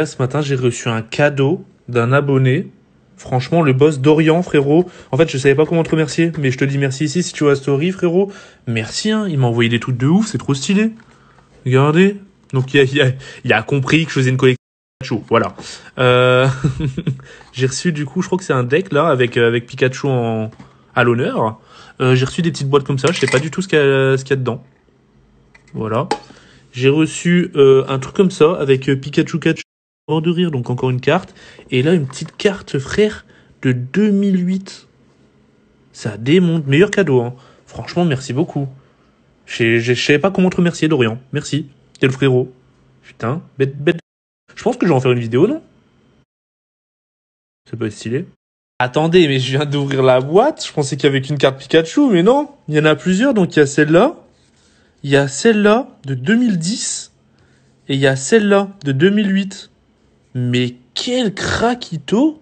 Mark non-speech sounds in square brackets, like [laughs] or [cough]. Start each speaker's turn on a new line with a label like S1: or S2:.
S1: ce matin, j'ai reçu un cadeau d'un abonné. Franchement, le boss d'Orient, frérot. En fait, je savais pas comment te remercier, mais je te dis merci ici si tu vois story, frérot. Merci, hein. Il m'a envoyé des trucs de ouf, c'est trop stylé. Regardez. Donc, il a, compris que je faisais une collection. Pikachu, voilà. Euh, [laughs] j'ai reçu du coup, je crois que c'est un deck là avec euh, avec Pikachu en à l'honneur. Euh, j'ai reçu des petites boîtes comme ça. Je sais pas du tout ce qu'il y, a, dedans. Voilà. J'ai reçu un truc comme ça avec Pikachu Catch Hors de rire, donc encore une carte. Et là, une petite carte, frère, de 2008. Ça démonte. Meilleur cadeau, hein. Franchement, merci beaucoup. Je sais pas comment te remercier, Dorian. Merci. T'es le frérot. Putain, bête, bête. Je pense que je vais en faire une vidéo, non Ça peut être stylé. Attendez, mais je viens d'ouvrir la boîte. Je pensais qu'il y avait qu'une carte Pikachu, mais non. Il y en a plusieurs, donc il y a celle-là. Il y a celle-là de 2010. Et il y a celle-là de 2008. Mais quel craquito